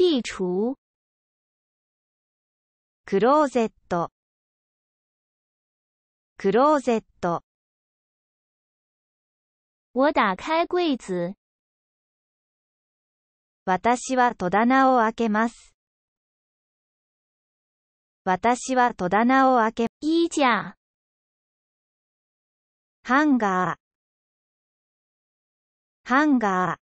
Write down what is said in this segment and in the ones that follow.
壁橱。クローゼット。クローゼット。我打开柜子。私は戸棚を開けます。私は戸棚を開け、衣架。ハンガー。ハンガー。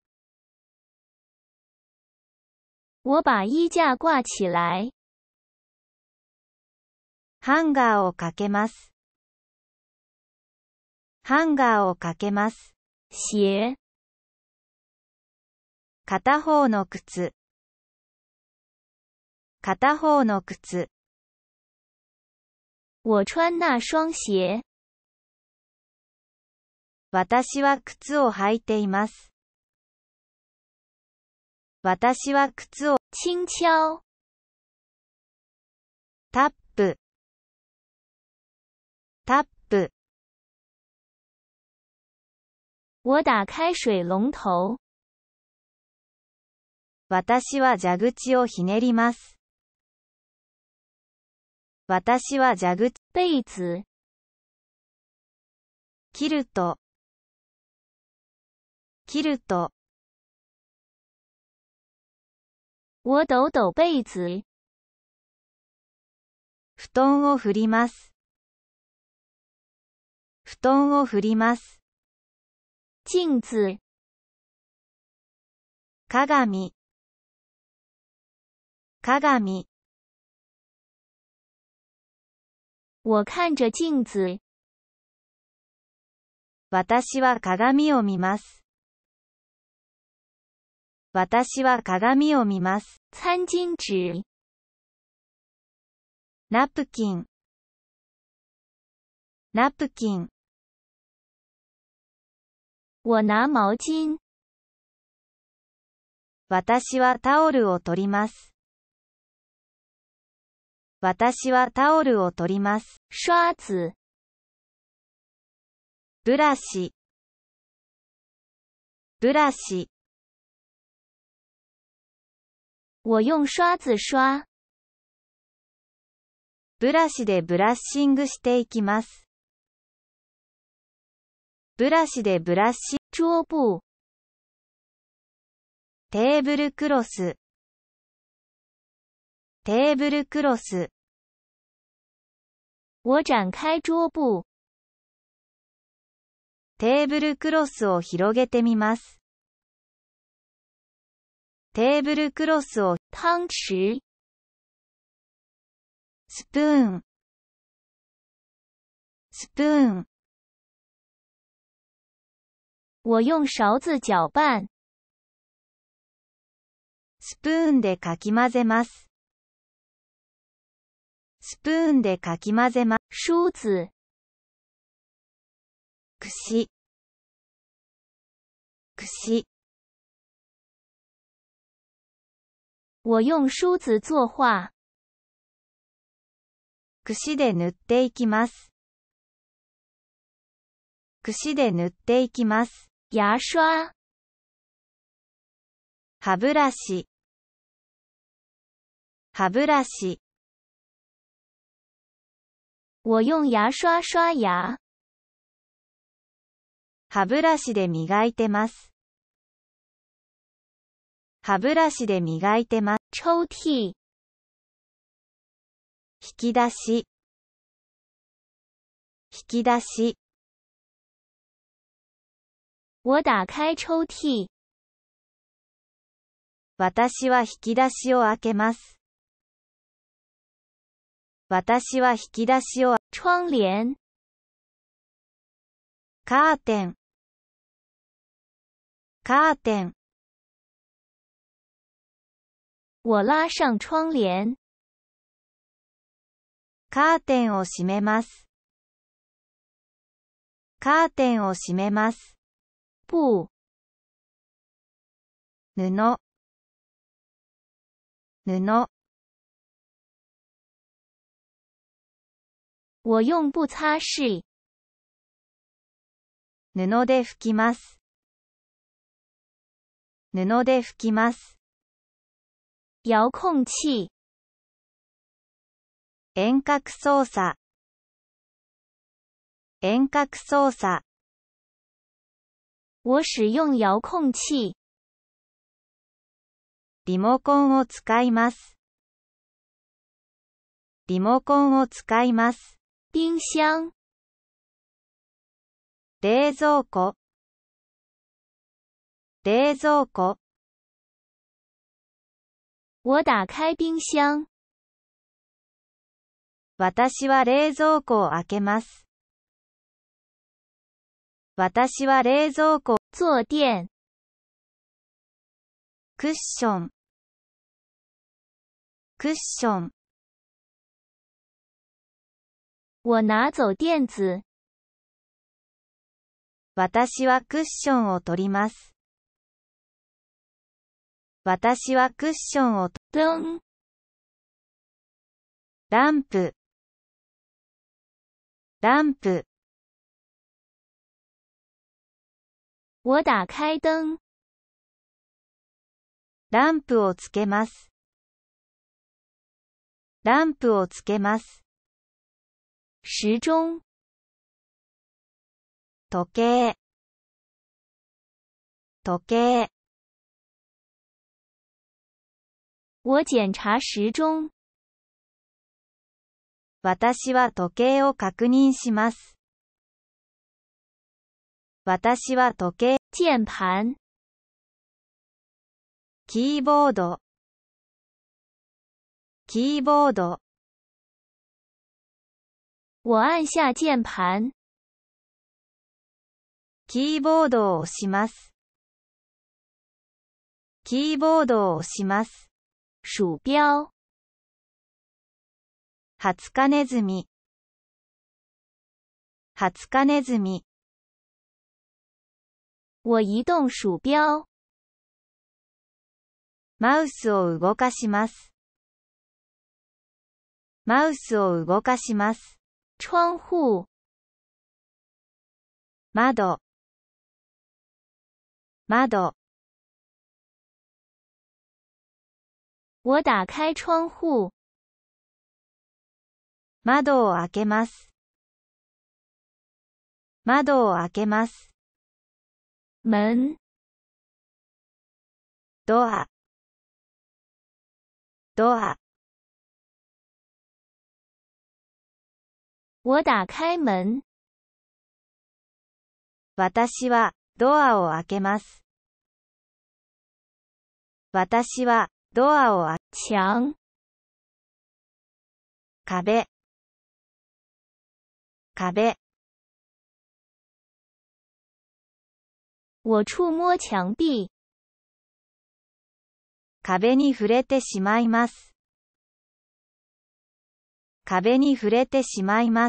我把衣架挂起来。ハンガーをかけます。ハンガーをかけます。鞋。片方の靴。片方の靴。我穿那双鞋。私は靴を履いています。私は靴を、轻巧。タップ、タップ。我打開水龙頭。私は蛇口をひねります。私は蛇口、被子。キルト、キルト。我抖抖被子。布団を振ります。布団を振ります。鏡子。鏡。鏡。我看着鏡子。私は鏡を見ます。私は鏡を見ます。餐巾紙ナプキンナプキン我拿毛巾私はタオルを取ります。私はタオルを取ります。刷子ブラシブラシ我用刷子刷。ブラシでブラッシングしていきます。ブラシでブラッシング。桌布。テーブルクロス。テーブルクロス。我展開桌布。テーブルクロスを広げてみます。テーブルクロスを、汤匙。スプーン。スプーン。我用勺子搅拌。スプーンでかき混ぜます。スプーンでかき混ぜます。梳子。くし。くし。我用梳子作画。櫛で塗っていきます。櫛で塗っていきます。牙刷。歯ブラシ。歯ブラシ。我用牙刷刷牙。歯ブラシで磨いてます。歯ブラシで磨いてます。抽屉引き出し引き出し我打開抽屉私は引き出しを開けます。私は引き出しを窗帘カーテンカーテン我拉上窗帘。カーテンを閉めます。カーテンを閉めます。布。布。布。我用布擦拭。布で拭きます。布で拭きます。遥控器遠隔操作遠隔操作我使用遥控器リモコンを使いますリモコンを使います冰箱冷蔵庫冷蔵庫我打开冰箱。私は冷蔵庫を開けます。私は冷蔵庫。坐垫。クッション。クッション。我拿走垫子。私はクッションを取ります。私はクッションをドンランプランプ我打开灯ランプをつけますランプをつけます時鐘時計時計我检查时钟。私は時計を確認します。私は時計。鍵盤。キーボード。キーボード。我按下鍵盤。キーボードを押します。キーボードを押します。鼠标。ハツカネズミ。ハツカネズミ。我移动鼠标。マウスを動かします。マウスを動かします。窗户。窓。窓。我打开窗户。窓を開けます。窓を開けます。门。ドア、ドア。我打开门。私はドアを開けます。私は。ドアをあ、墙壁壁我触摸墙壁壁に触れてしまいます。壁に触れてしまいます。